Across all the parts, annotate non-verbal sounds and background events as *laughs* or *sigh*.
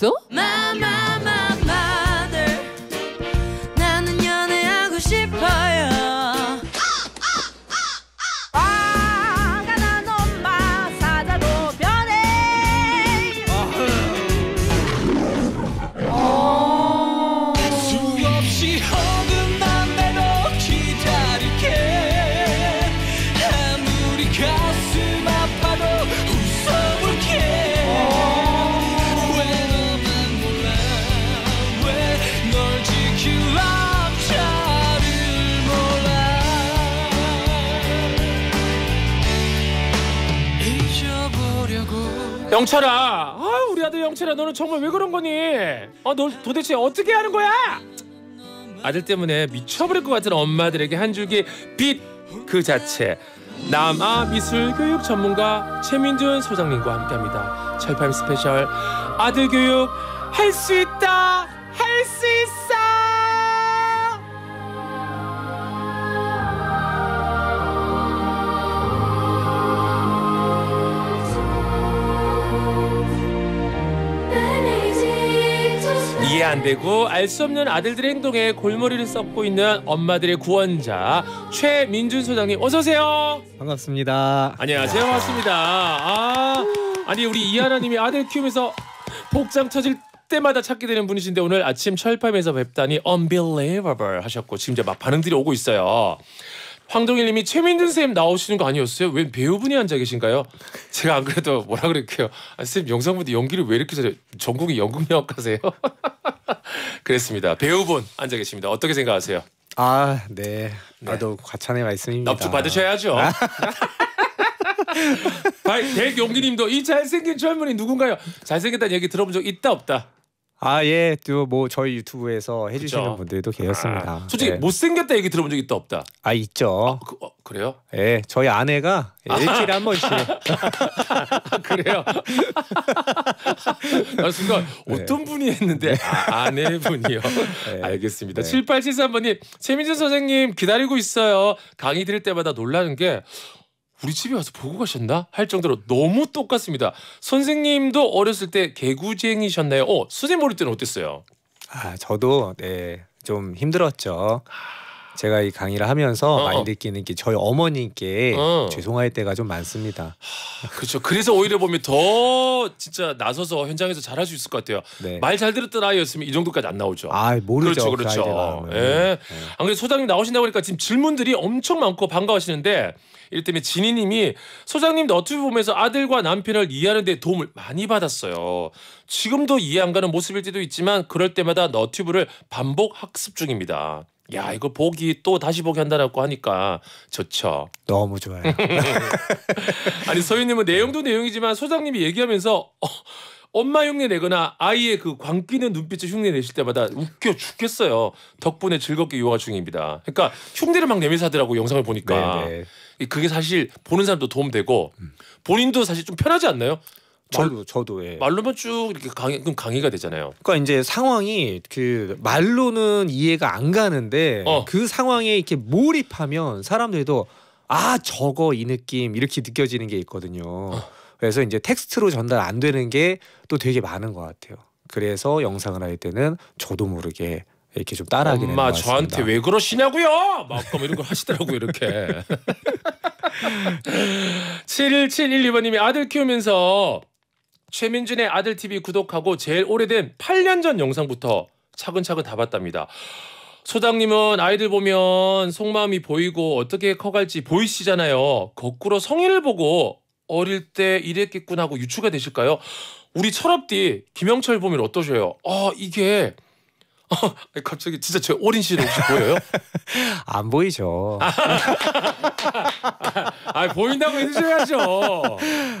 so 어, 너 도대체 어떻게 하는 거야? 아들 때문에 미쳐버릴 것 같은 엄마들에게 한 줄기 빛 그 자체. 남아 미술 교육 전문가 최민준 소장님과 함께합니다. 철판 스페셜 아들 교육 할 수 있다 할 수 있어. 안 되고 알 수 없는 아들들의 행동에 골머리를 썩고 있는 엄마들의 구원자 최민준 소장님 어서 오세요. 반갑습니다. 안녕하세요. 반갑습니다. 아, 아니 우리 이하나님이 아들 키우면서 복장 터질 때마다 찾게 되는 분이신데 오늘 아침 철밤에서 뵙다니 unbelievable 하셨고 지금 이제 막 반응들이 오고 있어요. 황동일님이 최민준 쌤 나오시는 거 아니었어요? 왜 배우분이 앉아 계신가요? 제가 안 그래도 뭐라 그럴게요. 아, 쌤 영상 보는데 연기를 왜 이렇게 잘해? 전국의 연극영화가세요? *laughs* 그랬습니다. 배우분 앉아 계십니다. 어떻게 생각하세요? 아, 네. 네. 나도 과찬의 말씀입니다. 납주 받으셔야죠. 대용기님도 *laughs* 이 잘생긴 젊은이 누군가요? 잘생겼다는 얘기 들어본 적 있다 없다? 아 예, 또 뭐 저희 유튜브에서 해주시는 그쵸? 분들도 계셨습니다. 아, 솔직히 예. 못생겼다 얘기 들어본 적 있다 없다. 아 있죠. 아, 그, 어, 래요 예, 저희 아내가 아. 일주일에 한 번씩. 아, *laughs* 그래요. 아, 순간 네. 어떤 분이 했는데 네. 아, 내분이요 예. 네. 알겠습니다. 네. 7873번님 최민준 선생님 기다리고 있어요. 강의 들을 때마다 놀라는 게 우리 집에 와서 보고 가셨나 할 정도로 너무 똑같습니다. 선생님도 어렸을 때 개구쟁이셨나요? 어, 선생님 어릴 때는 어땠어요? 아, 저도 네, 좀 힘들었죠. 제가 이 강의를 하면서 어. 어. 많이 느끼는 게 저희 어머님께 어. 죄송할 때가 좀 많습니다. 그렇죠. 그래서 오히려 보면 더 진짜 나서서 현장에서 잘할 수 있을 것 같아요. 네. 말잘 들었던 아이였으면 이 정도까지 안 나오죠. 아 모르죠. 그렇죠, 그 그렇죠. 예. 네. 네. 안 그래도 소장님 나오신다고 하니까 지금 질문들이 엄청 많고 반가워하시는데 이를테면 진희님이 소장님 너튜브 보면서 아들과 남편을 이해하는데 도움을 많이 받았어요. 지금도 이해 안 가는 모습일 때도 있지만 그럴 때마다 너튜브를 반복 학습 중입니다. 야 네. 이거 보기 또 다시 보기 한다라고 하니까 좋죠. 너무 좋아요. *laughs* 아니 서윤님은 내용도 내용이지만 소장님이 얘기하면서 어, 엄마 흉내 내거나 아이의 그 광기는 눈빛에 흉내 내실 때마다 웃겨 죽겠어요. 덕분에 즐겁게 요가 중입니다. 그러니까 흉내를 막 내면서 하더라고 영상을 보니까. 네네. 네. 그게 사실 보는 사람도 도움되고 본인도 사실 좀 편하지 않나요? 저도 저도 예. 말로만 쭉 이렇게 강의 그럼 강의가 되잖아요. 그러니까 이제 상황이 그 말로는 이해가 안 가는데 어. 그 상황에 이렇게 몰입하면 사람들도 아 저거 이 느낌 이렇게 느껴지는 게 있거든요. 어. 그래서 이제 텍스트로 전달 안 되는 게 또 되게 많은 것 같아요. 그래서 영상을 할 때는 저도 모르게 이렇게 좀 따라하게 되는 것 같습니다. 저한테 왜 그러시냐고요? 막 이런 걸 하시더라고요 이렇게. 7712번님이 *laughs* 아들 키우면서 최민준의 아들 TV 구독하고 제일 오래된 8년 전 영상부터 차근차근 다 봤답니다. 소장님은 아이들 보면 속마음이 보이고 어떻게 커갈지 보이시잖아요. 거꾸로 성인을 보고 어릴 때 이랬겠구나 하고 유추가 되실까요? 우리 철업디 김영철 보면 어떠셔요? 아 이게 어, 갑자기 진짜 저 어린 시절 혹시 보여요? *laughs* 안 보이죠. *laughs* 아 보인다고 해주셔야죠.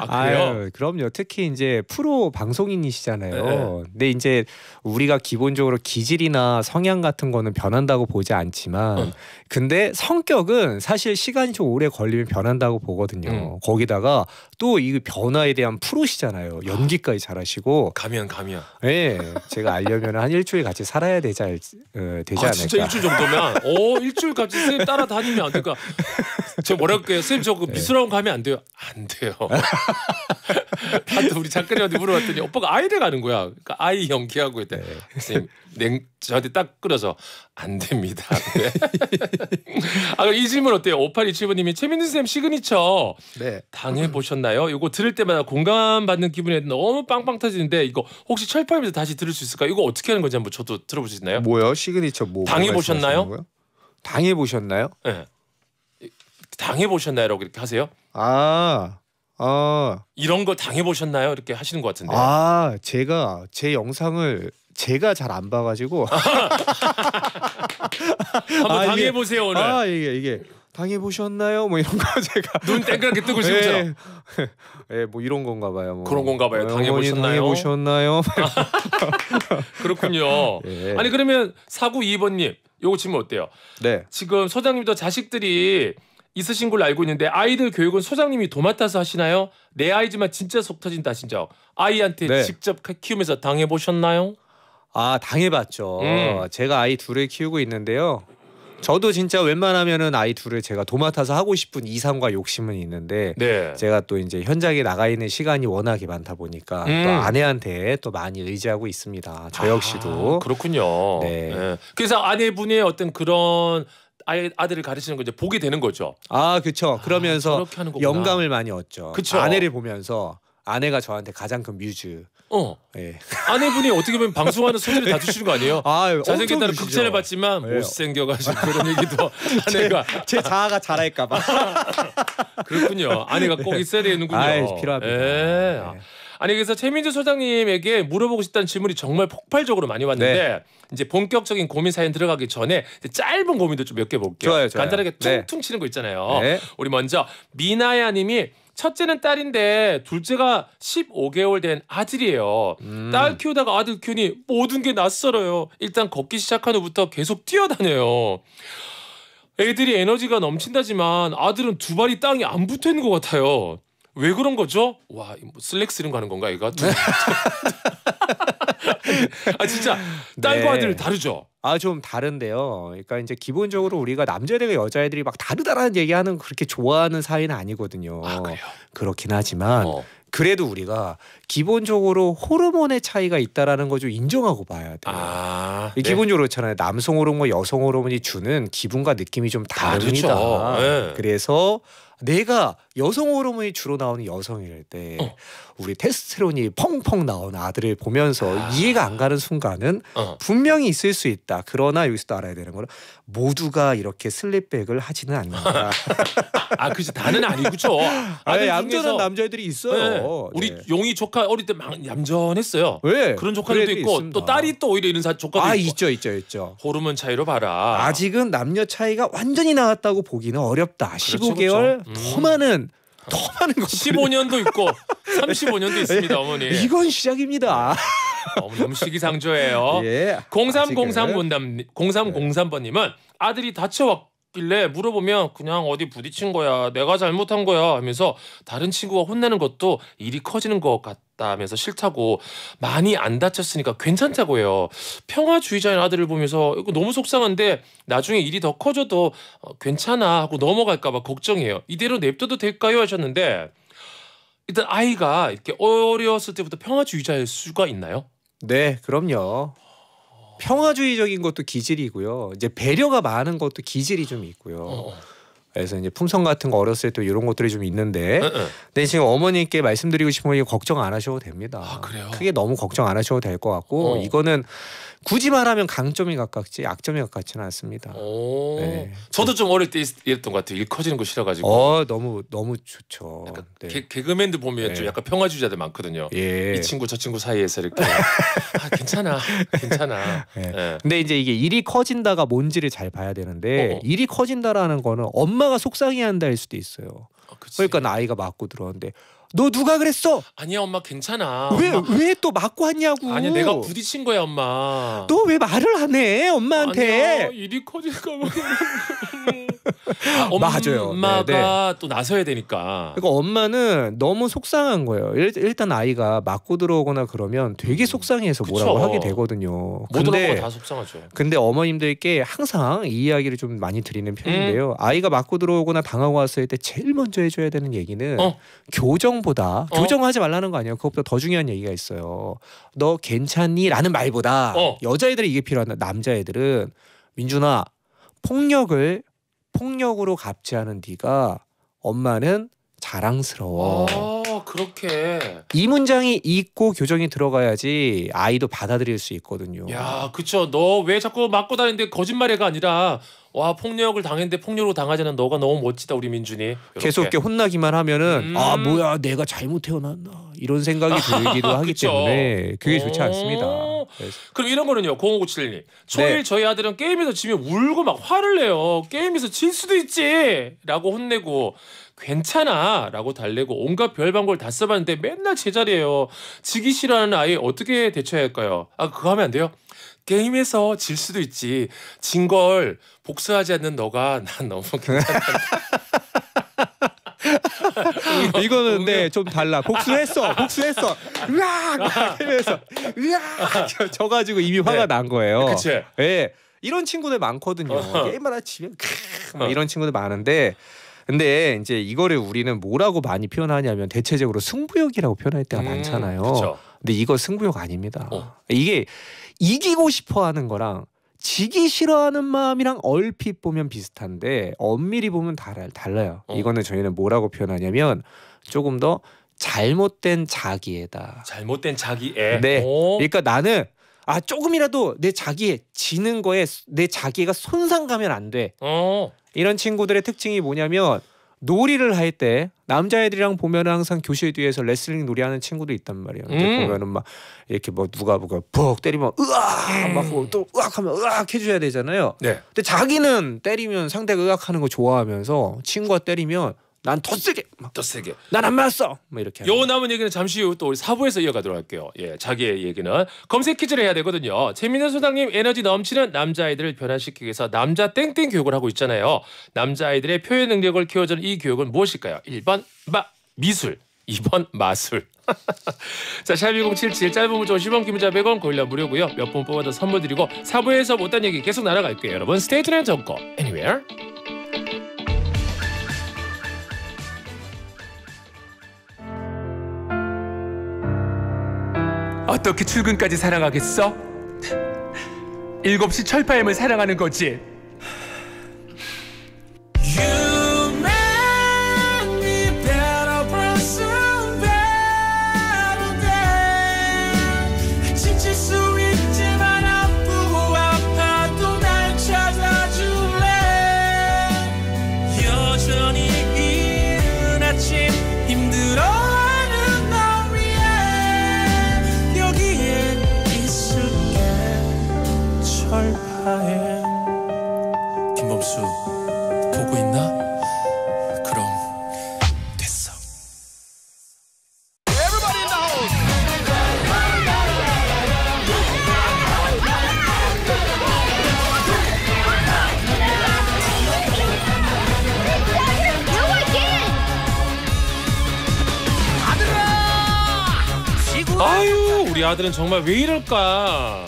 아, 유 그럼요. 특히 이제 프로 방송인이시잖아요. 네. 근데 이제 우리가 기본적으로 기질이나 성향 같은 거는 변한다고 보지 않지만, 어. 근데 성격은 사실 시간이 좀 오래 걸리면 변한다고 보거든요. 음. 거기다가 또 이 변화에 대한 프로시잖아요. 연기까지 잘하시고. 가면 가면. 예, 네, 제가 알려면 한 일주일 같이 살아야. 따라가야 되지, 어, 되지 아, 않을까. 진짜 일주일 정도면 어 일주일까지 선 따라다니면 안 될까? *laughs* 저 뭐라고 할게요. 선생님 저그 네. 미술학원 가면 안 돼요. 안 돼요. 나도 *laughs* 우리 작가님한테 물어봤더니 오빠가 아이를 가는 거야. 그러니까 아이 연기하고 있대. 네. 선생님 냉, 저한테 딱 끌어서 안 됩니다. 네. *laughs* 아, 그럼 이 질문 어때요? 5827번님이 최민준 선생님 시그니처 네. 당해보셨나요? 이거 들을 때마다 공감받는 기분에 너무 빵빵 터지는데 이거 혹시 철판에서 다시 들을 수 있을까요? 이거 어떻게 하는 건지 한번 저도 들어볼 수 있나요? 뭐요? 시그니처 뭐 당해보셨나요? 뭐 당해보셨나요? 네. 당해 보셨나요? 라고 이렇게 하세요. 아, 아, 이런 거 당해 보셨나요? 이렇게 하시는 것 같은데. 아, 제가 제 영상을 제가 잘 안 봐가지고 *laughs* 한번 아, 당해 보세요 오늘. 아 이게 이게 당해 보셨나요? 뭐 이런 거 제가 눈 땡그랗게 뜨고 지금처럼. 예. *laughs* 예, 뭐 이런 건가 봐요. 뭐. 그런 건가 봐요. 당해 보셨나요? 당해 보셨나요? 뭐 *laughs* 그렇군요. 예. 아니 그러면 49 2번님 요거 질문 어때요? 네. 지금 소장님도 자식들이 음. 있으신 걸로 알고 있는데 아이들 교육은 소장님이 도맡아서 하시나요? 내 아이지만 진짜 속 터진다 진짜 아이한테 네. 직접 키우면서 당해 보셨나요? 아 당해봤죠. 음. 제가 아이 둘을 키우고 있는데요. 저도 진짜 웬만하면은 아이 둘을 제가 도맡아서 하고 싶은 이상과 욕심은 있는데 네. 제가 또 이제 현장에 나가 있는 시간이 워낙에 많다 보니까 음. 또 아내한테 또 많이 의지하고 있습니다. 저 아, 역시도 아, 그렇군요. 네. 네. 그래서 아내분의 어떤 그런 아이, 아들을 가르치는 거 이제 보게 되는 거죠. 아, 그렇죠. 그러면서 아, 영감을 많이 얻죠. 그쵸? 아내를 보면서 아내가 저한테 가장 큰 뮤즈. 어. 예. 아내분이 어떻게 보면 방송하는 소리를 다 주시는 거 아니에요? 아, 잘생겼다는 극찬을 받지만 못생겨가지고 그런 얘기도 *laughs* 아내가 제, 제 자아가 자랄까봐. *laughs* 그렇군요. 아내가 꼭 예. 있어야 되는군요. 아, 필요합니다. 예. 네. 아니 그래서 최민주 소장님에게 물어보고 싶다는 질문이 정말 폭발적으로 많이 왔는데 네. 이제 본격적인 고민 사연 들어가기 전에 짧은 고민도 좀 몇 개 볼게요. 좋아요, 좋아요. 간단하게 네. 퉁퉁 네. 치는 거 있잖아요. 네. 우리 먼저 미나야님이 첫째는 딸인데 둘째가 15개월 된 아들이에요. 음. 딸 키우다가 아들 키우니 모든 게 낯설어요. 일단 걷기 시작한 후부터 계속 뛰어다녀요. 애들이 에너지가 넘친다지만 아들은 두 발이 땅에 안 붙어 있는 것 같아요. 왜 그런 거죠? 와, 뭐 슬랙스 이런 거 하는 건가 얘가? 네. *laughs* 아 진짜 딸과 네. 아들 다르죠. 아 좀 다른데요. 그러니까 이제 기본적으로 우리가 남자애들과 여자애들이 막 다르다라는 얘기하는 그렇게 좋아하는 사이는 아니거든요. 아, 그렇긴 하지만 어. 그래도 우리가 기본적으로 호르몬의 차이가 있다라는 거죠 인정하고 봐야 돼요. 아, 네. 기본적으로 그렇잖아요. 남성 호르몬 여성 호르몬이 주는 기분과 느낌이 좀 다릅니다. 네. 그래서 내가 여성 호르몬이 주로 나오는 여성일 때 어. 우리 테스트론이 펑펑 나온 아들을 보면서 아. 이해가 안 가는 순간은 어. 분명히 있을 수 있다. 그러나 여기서또 알아야 되는 거는 모두가 이렇게 슬립백을 하지는 않는다. *laughs* 아, 그지 다는 아니고 그 아니, 예, 얌전한 남자애들이 있어요. 네. 우리 네. 예. 용이 조카 어릴 때 막 얌전했어요. 네. 그런 조카들도 있고 있습니다. 또 딸이 또 오히려 이런 조카도 아, 있고. 있죠, 있죠, 있죠. 호르몬 차이로 봐라. 아직은 남녀 차이가 완전히 나왔다고 보기는 어렵다. 그렇죠, 15개월 그렇죠. 음. 더 많은 더 많은 거 15년도 있고 35년도 *laughs* 예. 있습니다 어머니 이건 시작입니다 음식이 네. 상조예요 *laughs* 예. 0303군 0303번님은 아들이 다쳐왔고 길래 물어보면 그냥 어디 부딪힌 거야 내가 잘못한 거야 하면서 다른 친구가 혼내는 것도 일이 커지는 것 같다면서 싫다고 많이 안 다쳤으니까 괜찮다고 해요 평화주의자인 아들을 보면서 이거 너무 속상한데 나중에 일이 더 커져도 어, 괜찮아 하고 넘어갈까 봐 걱정이에요 이대로 냅둬도 될까요 하셨는데 일단 아이가 이렇게 어렸을 때부터 평화주의자일 수가 있나요? 네 그럼요 평화주의적인 것도 기질이고요. 이제 배려가 많은 것도 기질이 좀 있고요. 어. 어. 그래서 이제 품성 같은 거 어렸을 때 이런 것들이 좀 있는데, 근데 지금 어머님께 말씀드리고 싶은 건 걱정 안 하셔도 됩니다. 아, 그래요? 크게 너무 걱정 안 하셔도 될 것 같고 어. 이거는 굳이 말하면 강점이 가깝지 약점이 가깝지는 않습니다. 네. 저도 좀 어릴 때 이랬던 것 같아요. 일 커지는 거 싫어가지고. 어 너무 너무 좋죠. 네. 개, 그맨들 보면 네. 좀 약간 평화주의자들 많거든요. 예. 이 친구 저 친구 사이에서 이렇게 아, 괜찮아 괜찮아. *laughs* 네. 예. 근데 이제 이게 일이 커진다가 뭔지를 잘 봐야 되는데 어, 어. 일이 커진다라는 거는 엄마가 속상해한다일 수도 있어요. 아, 그러니까 나이가 맞고 들어왔는데 너 누가 그랬어? 아니야 엄마 괜찮아. 왜왜 또 맞고 왔냐고. 아니 내가 부딪힌 거야 엄마. 너 왜 말을 안 해? 엄마한테. 아니야 일이 커질까 봐. 아, *laughs* 맞아요. 엄마가 네, 네네. 또 나서야 되니까. 그러니까 엄마는 너무 속상한 거예요. 일, 단 아이가 맞고 들어오거나 그러면 되게 음. 속상해서 그쵸. 뭐라고 하게 되거든요. 근데 다 속상하죠. 근데 어머님들께 항상 이 이야기를 좀 많이 드리는 편인데요. 음. 아이가 맞고 들어오거나 당하고 왔을 때 제일 먼저 해줘야 되는 얘기는 어. 교정 교정보다 어. 교정하지 말라는 거 아니에요. 그것보다 더 중요한 얘기가 있어요. 너 괜찮니?라는 말보다 어. 여자애들이 이게 필요하다. 남자애들은 민준아 폭력을 폭력으로 갚지 않은 네가 엄마는 자랑스러워. 어. 그렇게. 이 문장이 있고 교정이 들어가야지 아이도 받아들일 수 있거든요. 야, 그쵸. 너왜 자꾸 맞고 다니는데 거짓말해가 아니라 와 폭력을 당했는데 폭력으로 당하지 않 너가 너무 멋지다 우리 민준이. 이렇게. 계속 이렇게 혼나기만 하면은 음. 아 뭐야 내가 잘못 태어났나 이런 생각이 *laughs* 들기도 하기 때문에 그게 좋지 어. 않습니다. 그래서. 네. 그럼 이런 거는요 0597님 초일 네. 저희 아들은 게임에서 지면 울고 막 화를 내요. 게임에서 질 수도 있지라고 혼내고 괜찮아 라고 달래고 온갖 별방법을 다 써봤는데 맨날 제자리에요. 지기 싫어하는 아이 어떻게 대처해야 할까요? 아 그거 하면 안 돼요? 게임에서 질 수도 있지. 진 걸 복수하지 않는 너가 *laughs* 난 너무 괜찮다. *laughs* 이거는 *laughs* 네, 좀 달라. 복수했어. 복수했어. 으악! 이러면서 으악! 저 가지고 이미 화가 네. 난 거예요. 그치? 예. 네. 이런 친구들 많거든요. 게임마다 집에 막 어. 이런 친구들 많은데 근데 이제 이거를 우리는 뭐라고 많이 표현하냐면 대체적으로 승부욕이라고 표현할 때가 음, 많잖아요. 그쵸. 근데 이거 승부욕 아닙니다. 어. 이게 이기고 싶어 하는 거랑 지기 싫어하는 마음이랑 얼핏 보면 비슷한데 엄밀히 보면 달라, 달라요. 어. 이거는 저희는 뭐라고 표현하냐면 조금 더 잘못된 자기애다. 잘못된 자기애. 네. 오. 어. 그러니까 나는 아 조금이라도 내 자기의 지는 거에 내 자기가 손상가면 안 돼. 어. 이런 친구들의 특징이 뭐냐면 놀이를 할 때 남자애들이랑 보면 항상 교실 뒤에서 레슬링 놀이하는 친구도 있단 말이에요. 음. 보면은 막 이렇게 뭐 누가 보고 뭐 푹 때리면 으악 음. 막또 으악 하면 으악 해줘야 되잖아요. 네. 근데 자기는 때리면 상대가 으악 하는 거 좋아하면서 친구가 때리면 난더 세게 더 세게 난 안 맞았어 뭐 이렇게 요 남은 얘기는 잠시 후 또 우리 사부에서 이어가도록 할게요 예 자기의 얘기는 검색 퀴즈를 해야 되거든요 재민현 소장님 에너지 넘치는 남자아이들을 변화시키기 위해서 남자 땡땡 교육을 하고 있잖아요 남자아이들의 표현 능력을 키워주는 이 교육은 무엇일까요 1번 마 미술 2번 마술 *laughs* 자, 샵1077 짧은 문자 50원 김자 100원 고일라 무료고요. 몇번 뽑아서 선물 드리고 4부에서 못한 얘기 계속 날아갈게요. 여러분 스테이트랜 정거 anywhere. 어떻게 출근까지 사랑하겠어? 7시 철파엠을 사랑하는 거지. 우리 아들은 정말 왜 이럴까?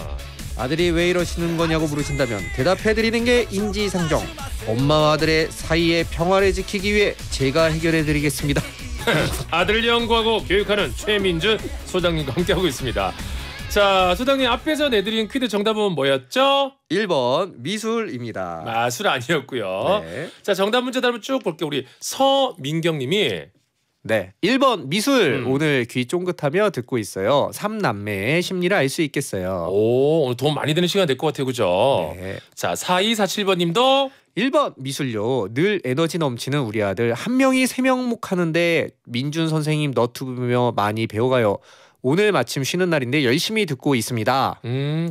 아들이 왜 이러시는 거냐고 물으신다면 대답해드리는 게 인지상정. 엄마와 아들의 사이에 평화를 지키기 위해 제가 해결해드리겠습니다. *laughs* 아들 연구하고 교육하는 최민준 소장님과 함께하고 있습니다. 자, 소장님 앞에서 내드린 퀴즈 정답은 뭐였죠? 1번 미술입니다. 마술 아니었고요. 네. 자, 정답 문제 다음에 쭉 볼게요. 우리 서민경 님이 네. 1번 미술 음. 오늘 귀 쫑긋하며 듣고 있어요. 3남매의 심리를 알 수 있겠어요. 오, 오늘 도움 많이 되는 시간 될 것 같아요. 그죠? 네. 자, 4247번 님도 1번 미술요. 늘 에너지 넘치는 우리 아들 한 명이 세 명목 하는데 민준 선생님 너튜브며 많이 배워가요. 오늘 마침 쉬는 날인데 열심히 듣고 있습니다. 음.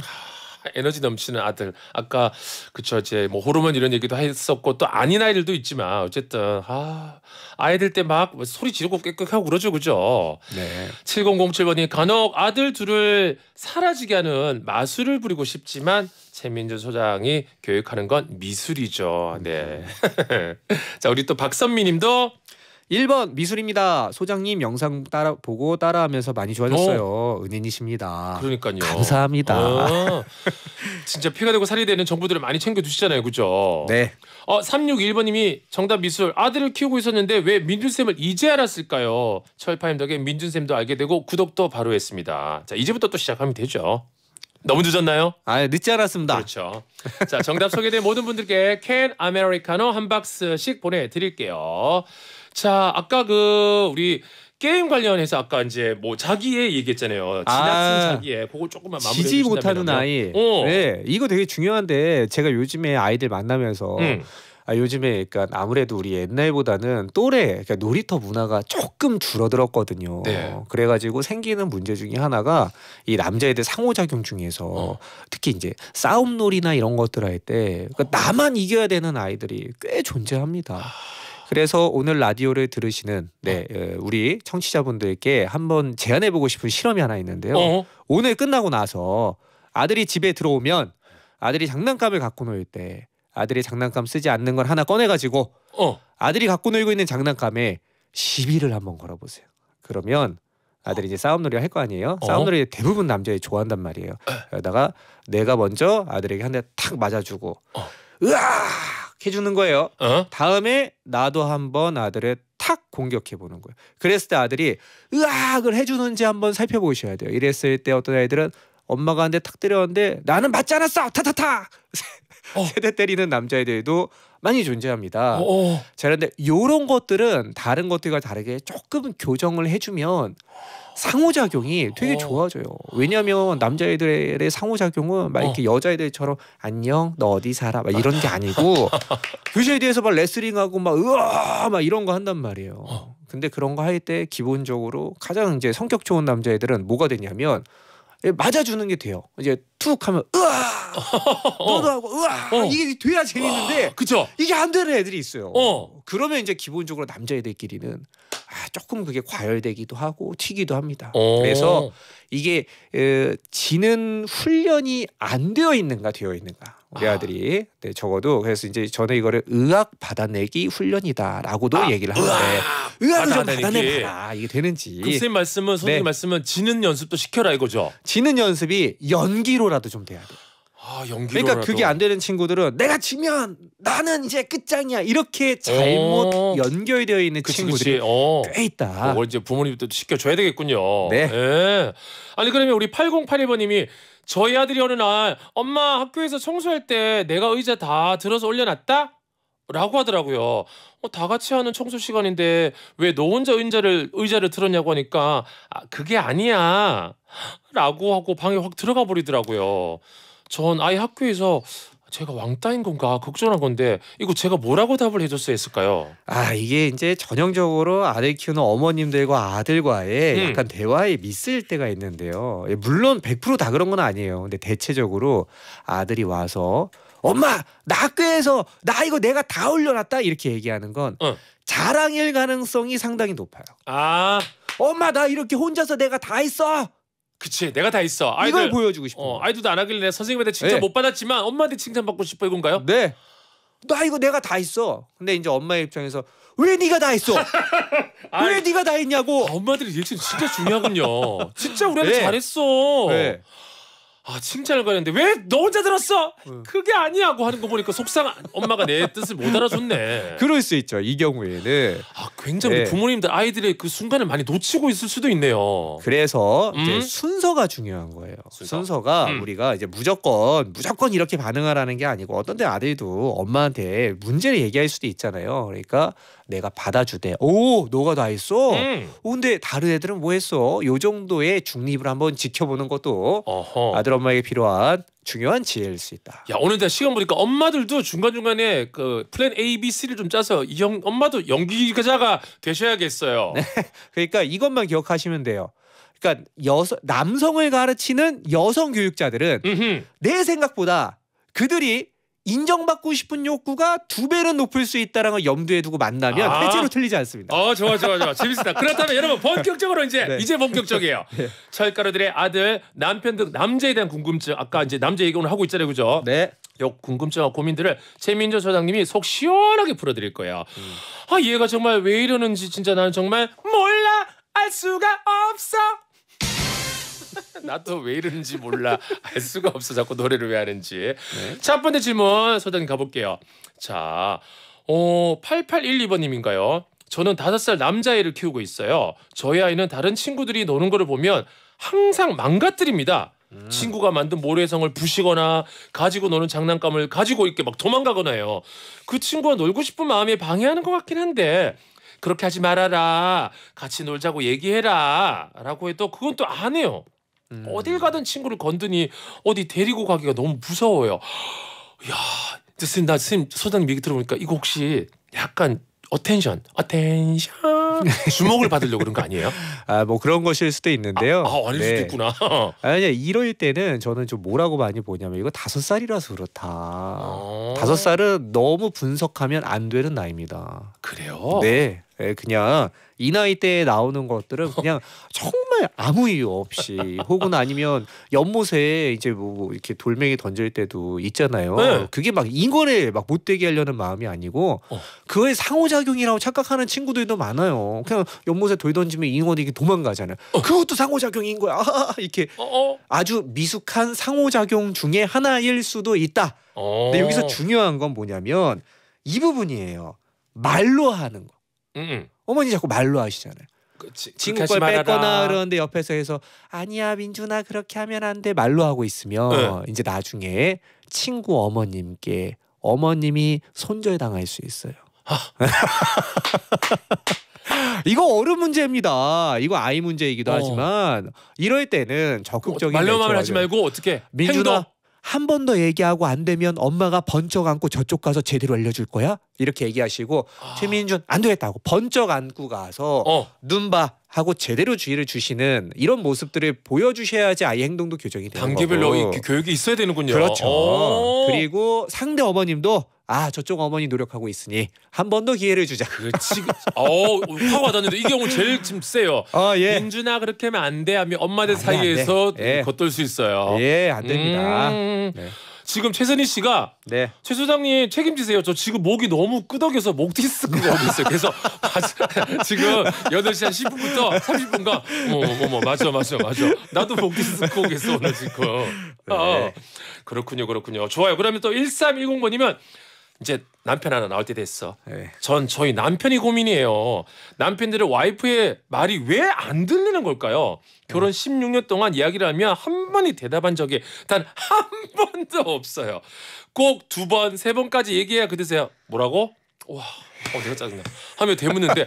에너지 넘치는 아들. 아까 그쵸 이제 뭐 호르몬 이런 얘기도 했었고 또 아닌 아이들도 있지만 어쨌든 아 아이들 때막 뭐 소리 지르고 깨끗하고 그러죠 그죠. 네. 7007번이 간혹 아들 둘을 사라지게 하는 마술을 부리고 싶지만 최민주 소장이 교육하는 건 미술이죠. 네. 음. *laughs* 자 우리 또 박선미님도 1번 미술입니다. 소장님 영상 따라 보고 따라하면서 많이 좋아졌어요. 어. 은인이십니다. 그러니까요. 감사합니다. 아, 진짜 피가 되고 살이 되는 정보들을 많이 챙겨 주시잖아요 그죠? 네. 어, 361번 님이 정답 미술 아들을 키우고 있었는데 왜 민준쌤을 이제 알았을까요? 철파임 덕에 민준쌤도 알게 되고 구독도 바로 했습니다. 자, 이제부터 또 시작하면 되죠. 너무 늦었나요? 아 늦지 않았습니다. 그렇죠. 자 정답 소개된 모든 분들께 캔 아메리카노 한 박스씩 보내드릴게요. 자, 아까 그 우리 게임 관련해서 아까 이제 뭐 자기애 얘기했잖아요. 지나친 아, 자기애. 그걸 조금만 마무리 지지 못하는 아이. 어. 네, 이거 되게 중요한데 제가 요즘에 아이들 만나면서 음. 아, 요즘에 그러니까 아무래도 우리 옛날보다는 또래 그러니까 놀이터 문화가 조금 줄어들었거든요. 네. 그래가지고 생기는 문제 중에 하나가 이 남자애들 상호작용 중에서 어. 특히 이제 싸움놀이나 이런 것들 할 때 그러니까 나만 이겨야 되는 아이들이 꽤 존재합니다. 아. 그래서 오늘 라디오를 들으시는 네, 네. 어, 우리 청취자분들께 한번 제안해보고 싶은 실험이 하나 있는데요. 어? 오늘 끝나고 나서 아들이 집에 들어오면 아들이 장난감을 갖고 놀 때 아들이 장난감 쓰지 않는 걸 하나 꺼내가지고 어. 아들이 갖고 놀고 있는 장난감에 시비를 한번 걸어보세요. 그러면 아들이 이제 싸움놀이 할거 아니에요. 어? 싸움놀이 대부분 남자애 좋아한단 말이에요. 그러다가 내가 먼저 아들에게 한 대 탁 맞아주고 어. 으아 해주는 거예요. 어? 다음에 나도 한번 아들의 탁 공격해 보는 거예요. 그랬을 때 아들이 으악을 해주는지 한번 살펴보셔야 돼요. 이랬을 때 어떤 아이들은 엄마가 한 대 탁 때렸는데 나는 맞지 않았어 타타타 어. *laughs* 세대 때리는 남자애들도 많이 존재합니다. 어. 어. 자 그런데 이런 것들은 다른 것들과 다르게 조금 교정을 해주면 상호작용이 되게 어. 좋아져요. 왜냐하면 남자애들의 상호작용은 막 이렇게 어. 여자애들처럼 안녕 너 어디 살아 막 이런 게 아니고 *laughs* 교실에 대해서 막 레슬링하고 막 으아 막 이런 거 한단 말이에요. 어. 근데 그런 거 할 때 기본적으로 가장 이제 성격 좋은 남자애들은 뭐가 되냐면 예, 맞아주는 게 돼요. 이제 툭 하면 으아 *laughs* 너도 하고 으아 어. 이게 돼야 재밌는데 그쵸? 이게 안 되는 애들이 있어요. 어. 그러면 이제 기본적으로 남자애들끼리는 아, 조금 그게 과열되기도 하고 튀기도 합니다. 오. 어. 그래서 이게 에, 지는 훈련이 안 되어 있는가 되어 있는가 우리 아. 아들이 네, 적어도 그래서 이제 저는 이거를 의학 받아내기 훈련이다라고도 아. 얘기를 하는데 의학을 좀받아내봐라 아, 이게 되는지 그 선생님 말씀은 선생님 네. 말씀은 지는 연습도 시켜라 이거죠 지는 연습이 연기로라도 좀 돼야 돼. 아, 그러니까 그게 안 되는 친구들은 내가 지면 나는 이제 끝장이야 이렇게 잘못 어. 연결되어 있는 그치, 친구들이 그치. 어. 꽤 있다. 그 이제 부모님도 시켜줘야 되겠군요. 네. 네. 아니 그러면 우리 8081번님이 저희 아들이 어느 날 엄마 학교에서 청소할 때 내가 의자 다 들어서 올려놨다? 라고 하더라고요. 어, 다 같이 하는 청소 시간인데 왜 너 혼자 의자를 의자를 들었냐고 하니까 아, 그게 아니야. 라고 하고 방에 확 들어가 버리더라고요. 전 아이 학교에서 제가 왕따인 건가 걱정한 건데 이거 제가 뭐라고 답을 해줬어야 했을까요? 아 이게 이제 전형적으로 아들 키우는 어머님들과 아들과의 음. 약간 대화에 미스일 때가 있는데요. 예, 물론 100%다 그런 건 아니에요. 근데 대체적으로 아들이 와서 엄마 나 학교에서 나 이거 내가 다 올려놨다 이렇게 얘기하는 건 어. 자랑일 가능성이 상당히 높아요. 아 엄마 나 이렇게 혼자서 내가 다 했어. 그치 내가 다 있어. 아이들, 이걸 보여주고 싶어. 아이들도 안 하길래 내가 선생님한테 칭찬 네. 못 받았지만 엄마한테 칭찬 받고 싶어 이건가요? 네. 나 이거 내가 다 있어. 근데 이제 엄마의 입장에서 왜 네가 다 했어? *laughs* 왜 네가 다 했냐고. 아, 엄마들이 리액 진짜 중요하군요. 진짜 우리한테 네. 잘했어. 네. 아 칭찬을 가는데 왜 너 혼자 들었어? 응. 그게 아니야고 하는 거 보니까 속상한 엄마가 내 뜻을 못 알아줬네. *laughs* 그럴 수 있죠. 이 경우에는 아 굉장히 네. 부모님들 아이들의 그 순간을 많이 놓치고 있을 수도 있네요. 그래서 음? 이제 순서가 중요한 거예요. 순서? 가 음. 우리가 이제 무조건 무조건 이렇게 반응하라는 게 아니고 어떤 때 아들도 엄마한테 문제를 얘기할 수도 있잖아요. 그러니까 내가 받아주되 오 너가 다 했어 음. 근데 다른 애들은 뭐 했어 요 정도의 중립을 한번 지켜보는 것도 어허. 아들 엄마에게 필요한 중요한 지혜일 수 있다 야 오늘 내가 시간 보니까 엄마들도 중간중간에 그 플랜 A, B, C를 좀 짜서 이 형, 엄마도 연기자가 되셔야겠어요 네, *laughs* 그러니까 이것만 기억하시면 돼요 그러니까 여성 남성을 가르치는 여성 교육자들은 음흠. 내 생각보다 그들이 인정받고 싶은 욕구가 두 배로 높을 수 있다는 라걸 염두에 두고 만나면 아 해제로 틀리지 않습니다. 어, 좋아, 좋아, 좋아. 재밌다 그렇다면 여러분 *laughs* 본격적으로 이제 네. 이제 본격적이에요. *laughs* 네. 철가루들의 아들, 남편 등 남자에 대한 궁금증. 아까 이제 남자 얘기 오늘 하고 있잖아요, 그죠? 네. 요 궁금증과 고민들을 최민조 소장님이 속 시원하게 풀어드릴 거예요. 음. 아, 얘가 정말 왜 이러는지 진짜 나는 정말 몰라 알 수가 없어. *laughs* 나도 왜 이러는지 몰라 알 수가 없어 자꾸 노래를 왜 하는지 네. 첫 번째 질문 소장님 가볼게요 자 어, 8812번님인가요 저는 5살 남자애를 키우고 있어요 저희 아이는 다른 친구들이 노는 거를 보면 항상 망가뜨립니다 음. 친구가 만든 모래성을 부시거나 가지고 노는 장난감을 가지고 이렇게 막 도망가거나 해요 그 친구가 놀고 싶은 마음에 방해하는 것 같긴 한데 그렇게 하지 말아라 같이 놀자고 얘기해라 라고 해도 그건 또 안 해요 음. 어딜 가든 친구를 건드니 어디 데리고 가기가 너무 무서워요. 야, 스님 나 스님 소장님 얘기 들어보니까 이거 혹시 약간 어텐션, 어텐션 *laughs* 주목을 받으려고 그런 거 아니에요? 아 뭐 그런 것일 수도 있는데요. 아, 아 아닐 네. 수도 있구나. 아, 아니 이럴 때는 저는 좀 뭐라고 많이 보냐면 이거 다섯 살이라서 그렇다. 어. 다섯 아 살은 너무 분석하면 안 되는 나이입니다. 그래요? 네. 예, 그냥 이 나이 때에 나오는 것들은 그냥 *laughs* 정말 아무 이유 없이 혹은 아니면 연못에 이제 뭐, 뭐 이렇게 돌멩이 던질 때도 있잖아요. 네. 그게 막 인권을 막 못되게 하려는 마음이 아니고 어. 그거의 상호작용이라고 착각하는 친구들도 많아요. 그냥 연못에 돌 던지면 잉어들이 도망가잖아요. 어. 그것도 상호작용인 거야. *laughs* 이렇게 어, 어. 아주 미숙한 상호작용 중에 하나일 수도 있다. 어. 근데 여기서 중요한 건 뭐냐면 이 부분이에요. 말로 하는 거. 음. 음. 어머니 자꾸 말로 하시잖아요. 그 친구 걸 뺏거나 그러는데 옆에서 해서 아니야 민준아 그렇게 하면 안 돼 말로 하고 있으면 네. 이제 나중에 친구 어머님께 어머님이 손절당할 수 있어요. *laughs* 이거 어른 문제입니다. 이거 아이 문제이기도 어. 하지만 이럴 때는 적극적인 말려만 하지 말고 어떻게 민주나 한번 더 얘기하고 안 되면 엄마가 번쩍 안고 저쪽 가서 제대로 알려줄 거야 이렇게 얘기하시고 아... 최민준 안 되겠다고 번쩍 안고 가서 어. 눈봐 하고 제대로 주의를 주시는 이런 모습들을 보여주셔야지 아이 행동도 교정이 되는 거고 단계별로 교육이 있어야 되는군요. 그렇죠. 어. 그리고 상대 어머님도 아 저쪽 어머니 노력하고 있으니 한 번 더 기회를 주자. 그렇지. 어 화가 와는데이 경우 제일 지금 세요. 어, 예. 민준아 그렇게 하면 안 돼. 하면 엄마들 안 사이에서 돼. 예. 겉돌 수 있어요. 예, 안 됩니다. 음... 네. 지금 최선희 씨가 네. 최 소장님 책임지세요. 저 지금 목이 너무 끄덕여서 목 디스 크가이고 있어요. 그래서 *laughs* 지금 8시 한 10분부터 30분간 뭐뭐 뭐 맞아 맞아 맞아. 나도 목 디스 크고 있어 오늘 지금. 네. 어, 어, 그렇군요 그렇군요. 좋아요. 그러면 또 1310번이면 이제 남편 하나 나올 때 됐어. 네. 전 저희 남편이 고민이에요. 남편들의 와이프의 말이 왜 안 들리는 걸까요? 결혼 16년 음. 동안 이야기를 하면 한 번이 대답한 적이 단 한 *laughs* 번도 없어요. 꼭 두 번, 세 번까지 얘기해야 그대세요. 뭐라고? 와, 어, 내가 짜증나. 하며 대묻는데,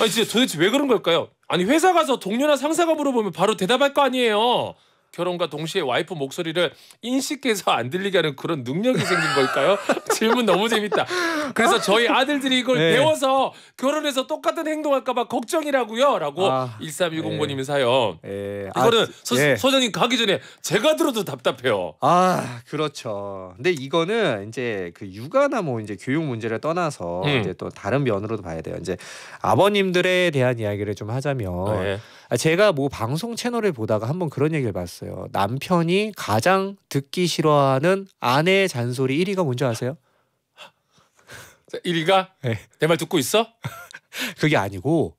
아니, 진짜 도대체 왜 그런 걸까요? 아니, 회사 가서 동료나 상사가 물어보면 바로 대답할 거 아니에요. 결혼과 동시에 와이프 목소리를 인식해서 안 들리게 하는 그런 능력이 생긴 걸까요? *laughs* 질문 너무 재밌다. 그래서 저희 아들들이 이걸 네. 배워서 결혼해서 똑같은 행동할까봐 걱정이라고요. 라고 아, 1310번님이 네. 사요. 네. 이거는 아, 서, 네. 소장님 가기 전에 제가 들어도 답답해요. 아 그렇죠. 근데 이거는 이제 그 육아나 뭐 이제 교육 문제를 떠나서 음. 이제 또 다른 면으로도 봐야 돼요. 이제 아버님들에 대한 이야기를 좀 하자면. 네. 아, 제가 뭐 방송 채널을 보다가 한번 그런 얘기를 봤어요. 남편이 가장 듣기 싫어하는 아내의 잔소리 1위가 뭔지 아세요? 1위가 네. 내말 듣고 있어? *laughs* 그게 아니고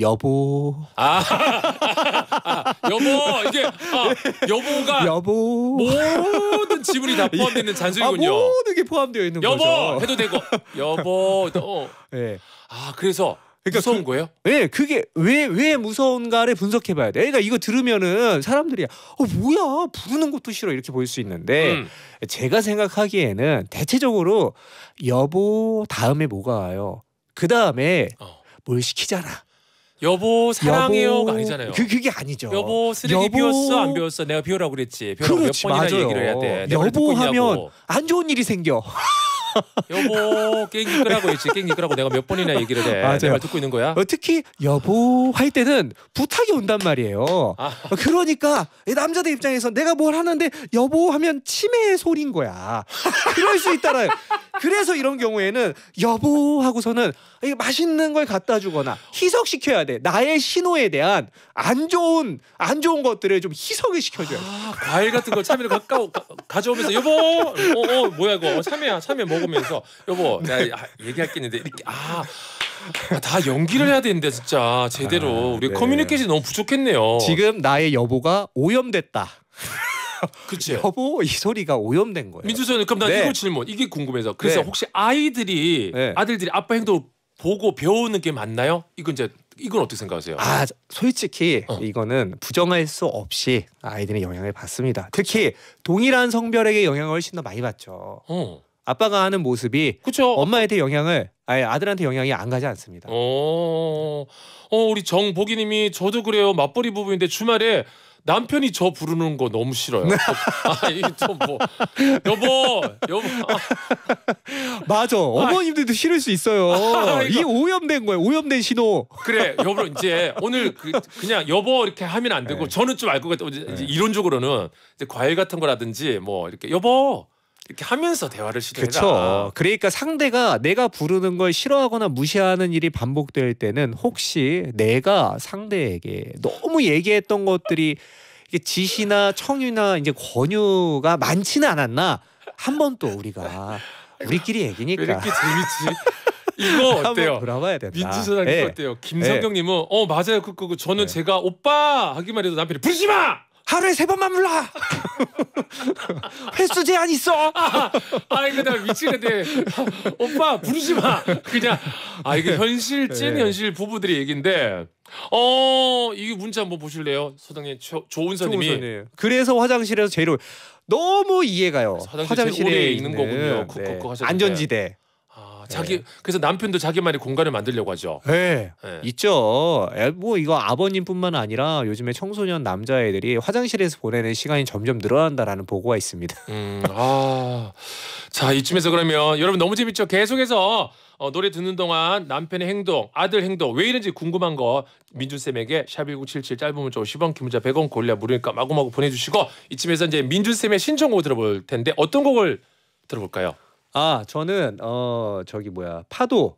여보. 아, *laughs* 아, 여보 이게 아, 여보가 여보 모든 지분이 다 포함되는 예. 잔소리군요. 아, 모든 게 포함되어 있는 여보! 거죠. 여보 해도 되고 여보. 어. 네. *laughs* 아 그래서 그러니까 무서운 그, 거예요? 네, 그게 왜 왜 무서운가를 분석해봐야 돼. 그러니까 이거 들으면은 사람들이 어 뭐야 부르는 것도 싫어 이렇게 보일 수 있는데 음. 제가 생각하기에는 대체적으로 여보 다음에 뭐가 와요. 그 다음에 어. 뭘 시키잖아. 여보 사랑해요가 아니잖아요. 그 그게 아니죠. 여보 쓰레기 여보... 비웠어 안 비웠어 내가 비우라고 그랬지. 그렇지, 몇 번이나 맞아요. 얘기를 해야 돼. 여보 하면 안 좋은 일이 생겨. 여보 게임기 끄라고 했지 게임기 끄라고 내가 몇 번이나 얘기를 해내말 듣고 있는 거야 어, 특히 여보 할 때는 부탁이 온단 말이에요 아. 어, 그러니까 남자들 입장에서 내가 뭘 하는데 여보 하면 치매의 소리인 거야 그럴 수 있다라 그래서 이런 경우에는 여보 하고서는 맛있는 걸 갖다 주거나 희석시켜야 돼. 나의 신호에 대한 안 좋은 안 좋은 것들을 좀 희석을 시켜줘요 아, 과일 같은 걸 참외를 가까워 가, 가져오면서 여보 어, 어 뭐야 이거 참외야 참외 먹으면서 여보 내가 아, 얘기할 게 있는데 이렇게 아, 아. 다 연기를 해야 되는데 진짜 제대로 우리 아, 네. 커뮤니케이션 너무 부족했네요. 지금 나의 여보가 오염됐다. *laughs* 그치? 여보 이 소리가 오염된 거예요. 민주선 그럼 난 네. 이거 질문 이게 궁금해서 그래서 네. 혹시 아이들이 네. 아들들이 아빠 행동 보고 배우는 게 맞나요? 이건 이제 이건 어떻게 생각하세요? 아 솔직히 어. 이거는 부정할 수 없이 아이들의 영향을 받습니다. 특히 동일한 성별에게 영향을 훨씬 더 많이 받죠. 어. 아빠가 하는 모습이 그쵸? 엄마한테 영향을 아예 아들한테 영향이 안 가지 않습니다. 어, 어 우리 정복이님이 저도 그래요 맞벌이 부부인데 주말에 남편이 저 부르는 거 너무 싫어요. 네. 아, 이좀뭐 여보, 여보. 아. *laughs* 맞아. 어머님들도 싫을 수 있어요. 아, 이 오염된 거예요. 오염된 신호. 그래, 여보 이제 오늘 그, 그냥 여보 이렇게 하면 안 되고 네. 저는 좀 알고 같아. 이제 네. 이론적으로는 이제 과일 같은 거라든지 뭐 이렇게 여보 이렇게 하면서 대화를 시도해라. 그렇죠. 그러니까 상대가 내가 부르는 걸 싫어하거나 무시하는 일이 반복될 때는 혹시 내가 상대에게 너무 얘기했던 것들이 지시나 청유나 이제 권유가 많지는 않았나 한 번 또 우리가 우리끼리 얘기니까 이렇게 재밌지. 이거 *laughs* 어때요? 돌아봐야 된다. 민지 소장님 네. 예. 어때요? 김성경님은 네. 어 맞아요. 그, 그, 그 저는 네. 제가 오빠 하기만 해도 남편이 부르지 마. 하루에 세 번만 불러. *laughs* 횟수 제한 있어. 아, 아 이거 나 미치겠네. 오빠 부르지 마. 그냥 아 이게 네. 현실 찐 네. 현실 부부들의 얘긴데 어, 이 문자 한번 보실래요? 소장의좋은서 님이 그래서 화장실에서 제일 너무 이해가요. 화장실에, 있는, 거군요. 네. 네. 안전지대. 자기 네. 그래서 남편도 자기만의 공간을 만들려고 하죠. 네. 네. 있죠. 뭐 이거 아버님뿐만 아니라 요즘에 청소년 남자애들이 화장실에서 보내는 시간이 점점 늘어난다라는 보고가 있습니다. *laughs* 음, 아, 자 이쯤에서 그러면 여러분 너무 재밌죠. 계속해서 어, 노래 듣는 동안 남편의 행동, 아들 행동 왜 이런지 궁금한 거 민준 쌤에게 샵1977 짧은 문자 50원, 긴 문자 100원, 골라 무료니까 마구마구 보내주시고 이쯤에서 이제 민준 쌤의 신청곡 들어볼 텐데 어떤 곡을 들어볼까요? 아 저는 어 저기 뭐야 파도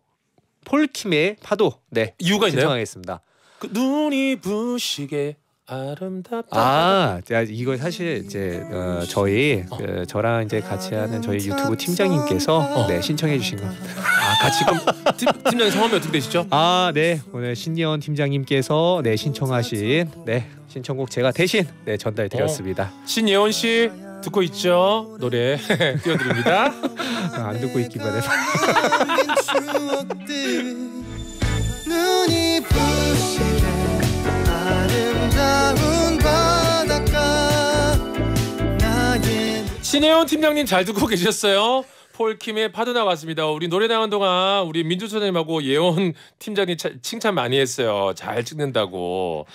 폴킴의 파도 네 이유가 있나요? 신청하겠습니다. 그 눈이 부시게 아름답다. 아, 이거 사실 이제 어, 저희 어. 그, 저랑 이제 같이 하는 저희 유튜브 팀장님께서 어. 네, 신청해 주신 겁니다. 아, 같이 팀, 장님 성함이 어떻게 되시죠? 아, 네. 오늘 신예 팀장님께서 네, 신청하신 네, 신청곡 제가 대신 네, 전달 드렸습니다. 어, 신예원 씨 듣고 있죠 노래 *laughs* 띄워드립니다 아, 안 듣고 있기 바래 신혜원 팀장님 잘 듣고 계셨어요? 폴킴의 파도 나왔습니다. 우리 노래 나온 동안 우리 민주 소장님하고 예원 팀장님 칭찬 많이 했어요. 잘 찍는다고.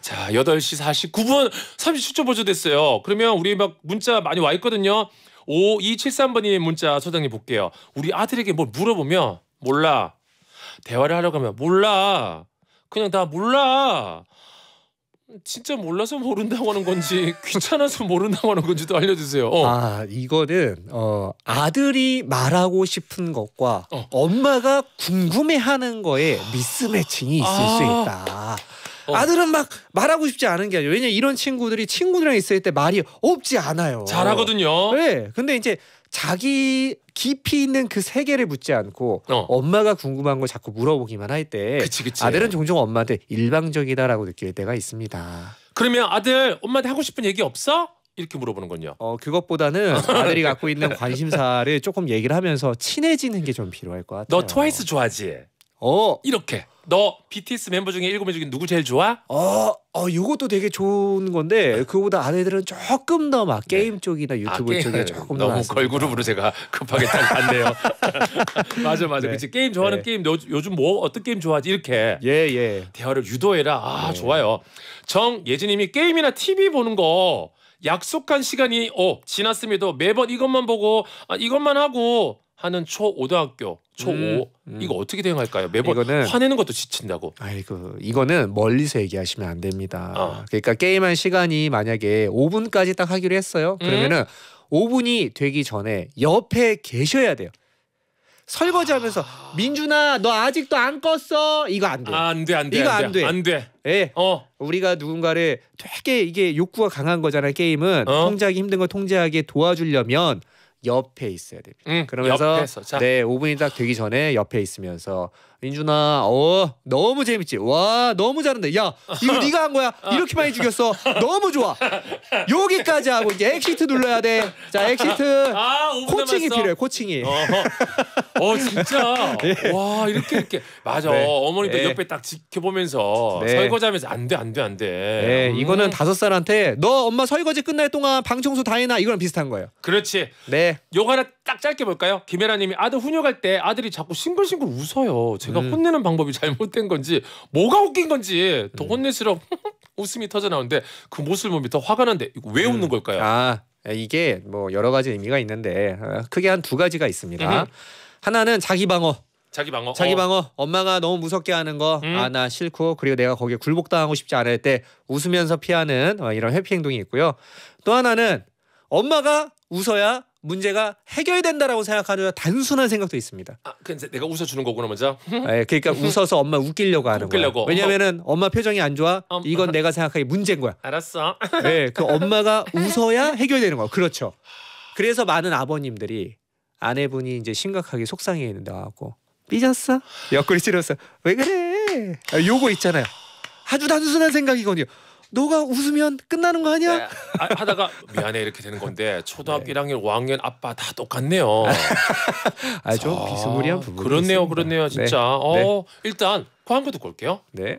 자, 8시 49분 37초 보조됐어요. 그러면 우리 막 문자 많이 와 있거든요. 5273번님 문자 소장님 볼게요. 우리 아들에게 뭘 물어보면 몰라. 대화를 하려고 하면 몰라. 그냥 다 몰라. 진짜 몰라서 모른다고 하는 건지 *laughs* 귀찮아서 모른다고 하는 건지도 알려주세요. 어. 아 이거는 어, 아들이 말하고 싶은 것과 어. 엄마가 궁금해하는 거에 미스매칭이 있을 아. 수 있다. 어. 아들은 막 말하고 싶지 않은 게 아니에요. 왜냐 이런 친구들이 친구들이랑 있을 때 말이 없지 않아요. 잘하거든요. 네. 근데 이제 자기 깊이 있는 그 세계를 묻지 않고 어. 엄마가 궁금한 걸 자꾸 물어보기만 할 때 아들은 종종 엄마한테 일방적이다라고 느낄 때가 있습니다. 그러면 아들 엄마한테 하고 싶은 얘기 없어? 이렇게 물어보는군요. 어 그것보다는 *laughs* 아들이 갖고 있는 관심사를 조금 얘기를 하면서 친해지는 게 좀 필요할 것 같아요. 너 트와이스 좋아하지? 어 이렇게 너 BTS 멤버 중에 일곱 명 중에 누구 제일 좋아? 어, 어 요것도 되게 좋은 건데 네. 그보다 아내들은 조금 더막 네. 게임 쪽이나 아, 유튜브 아, 쪽에 조금 더 너무 많 걸그룹으로 제가 급하게 딱 갔네요. *laughs* 맞아 맞아. 네. 그치 게임 좋아하는 네. 게임 요, 즘뭐 어떤 게임 좋아하지 이렇게 예 예. 대화를 유도해라. 아 네. 좋아요. 정예진님이 게임이나 TV 보는 거 약속한 시간이 어 지났음에도 매번 이것만 보고 아, 이것만 하고 하는 초오등학교 초오 음, 음. 이거 어떻게 대응할까요? 매번 이거는, 화내는 것도 지친다고. 아이고 이거는 멀리서 얘기하시면 안 됩니다. 어. 그러니까 게임한 시간이 만약에 5분까지 딱 하기로 했어요. 음. 그러면은 음? 5분이 되기 전에 옆에 계셔야 돼요. 설거지하면서 아... 민준아 너 아직도 안 껐어 이거 안 돼. 아, 안 돼, 안 돼, 이거 안 돼, 안 돼. 예. 어. 우리가 누군가를 되게 이게 욕구가 강한 거잖아 게임은 어? 통제하기 힘든 걸 통제하게 도와주려면 옆에 있어야 됩니다. 음, 그러면서 네 5분이 딱 되기 전에 옆에 있으면서 민준아 어 너무 재밌지 와 너무 잘한다 야 이거 네가 한 거야 어. 이렇게 많이 죽였어 너무 좋아 여기까지 하고 이제 엑시트 눌러야 돼자 엑시트 아, 코칭이 필요해 코칭이 어, 어 진짜 *laughs* 예. 와 이렇게 이렇게 맞아 네. 어머니도 네. 옆에 딱 지켜보면서 네. 설거지하면서 안 돼 안 돼 안돼 네, 음. 이거는 다섯 살한테 너 엄마 설거지 끝날 동안 방 청소 다 해놔 이거랑 비슷한 거예요 그렇지 네 요거 하딱 짧게 볼까요? 김혜라님이 아들 훈육할 때 아들이 자꾸 싱글싱글 웃어요. 제가 음. 혼내는 방법이 잘못된 건지 뭐가 웃긴 건지 더 음. 혼낼수고 *laughs* 웃음이 터져 나오는데 그 모습을 보면 더 화가 난데 왜 음. 웃는 걸까요? 아 이게 뭐 여러 가지 의미가 있는데 어, 크게 한 두 가지가 있습니다. 으흠. 하나는 자기 방어. 자기 방어. 자기 어. 방어. 어. 엄마가 너무 무섭게 하는 거. 음. 아나 싫고 그리고 내가 거기에 굴복당하고 싶지 않을 때 웃으면서 피하는 어, 이런 회피 행동이 있고요. 또 하나는 엄마가 웃어야 문제가 해결된다라고 생각하는 느 단순한 생각도 있습니다. 아, 근데 내가 웃어주는 거구나 먼저. 네, 그러니까 *laughs* 웃어서 엄마 웃기려고 하는 웃기려고. 거야. 왜냐면은 엄마 표정이 안 좋아. 이건 내가 생각하기 문제인 거야. 알았어. 네, 그 엄마가 *laughs* 웃어야 해결되는 거야. 그렇죠. 그래서 많은 아버님들이 아내분이 이제 심각하게 속상해있는데 와갖고 삐졌어? 옆구리 찌르면왜 그래? 아, 요거 있잖아요. 아주 단순한 생각이거든요. 너가 웃으면 끝나는 거 아니야? 네. 아, 하다가 미안해 이렇게 되는 건데 초등학교 네. 1학년 5학년 아빠 다 똑같네요. *laughs* 아주 비스무리한 아, 부분. 그렇네요, 있습니다. 그렇네요, 진짜. 네. 네. 어, 일단 광고 그 듣고 올게요. 네.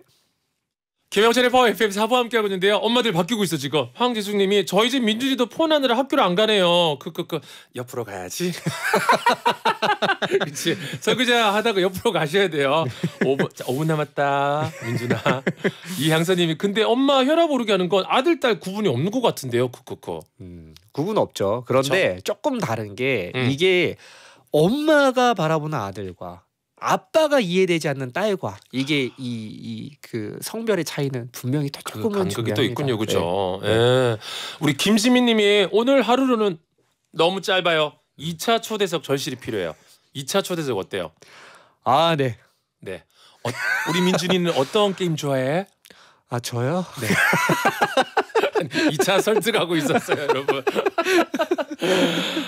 김영철의 파워 FM 사부 함께하고 있는데요. 엄마들 바뀌고 있어 지금. 황지숙님이 저희 집 민준이도 폰하느라 학교를 안 가네요. 그그그 그, 그. 옆으로 가야지. *laughs* 그렇지. 설교자 하다가 옆으로 가셔야 돼요. 5분, 자, 5분 남았다. 민준아. 이향사님이 근데 엄마 혈압 오르게 하는 건 아들 딸 구분이 없는 것 같은데요. 그그그. 음, 구분 없죠. 그런데 그쵸? 조금 다른 게 음. 이게 엄마가 바라보는 아들과 아빠가 이해되지 않는 딸과 이게 이 이 그 성별의 차이는 분명히 그 또 조금은 그 간격이 또요 있군요, 그죠? 네. 예. 우리 김시민님이 오늘 하루로는 너무 짧아요. 2차 초대석 절실히 필요해요. 2차 초대석 어때요? 아 네. 네. 어, 우리 민준이는 어떤 게임 좋아해? 아 저요? 네. 2차 *laughs* 설득하고 있었어요, 여러분.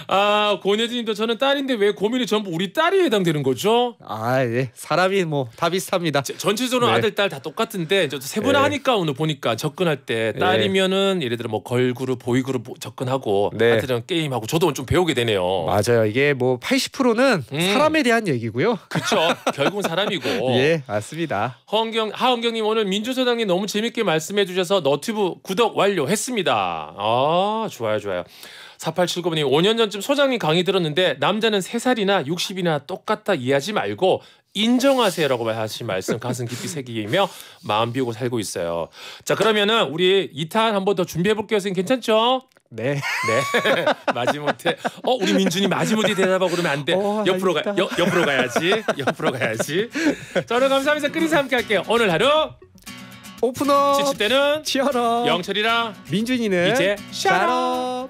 아 권혜진님도 저는 딸인데 왜 고민이 전부 우리 딸이 해당되는 거죠? 아 예, 사람이 뭐 다 비슷합니다. 제, 전체적으로 네. 아들 딸 다 똑같은데 저도 세분화하니까 네. 오늘 보니까 접근할 때 네. 딸이면은 예를 들어 뭐 걸그룹 보이그룹 접근하고 네. 아들은 게임하고 저도 좀 배우게 되네요. 맞아요. 이게 뭐 80%는 음. 사람에 대한 얘기고요. 그렇죠. 결국은 사람이고. *laughs* 예, 맞습니다. 허은경 하은경님 오늘 민주소장님 너무 재밌게 말씀해 주셔서 너튜브 구독 완료했습니다. 아 좋아요 좋아요. 4879번이 5년 전쯤 소장님 강의 들었는데 남자는 3살이나 60이나 똑같다 이해하지 말고 인정하세요라고 하신 말씀 가슴 깊이 새기며 마음 비우고 살고 있어요. 자 그러면은 우리 이탄 한 번 더 준비해 볼게요. 선생님 괜찮죠? 네. 네. *laughs* 마지못해. 어, 우리 민준이 마지못해 대답하고 그러면 안 돼. 오, 어, 아, 옆으로 가, 여, 옆으로 가야지. 옆으로 가야지. 저는 감사하면서 끓이서 함께 할게요. 오늘 하루. 오픈업. 지칠 때는. 치열업. 영철이랑. 민준이는. 이제 샤업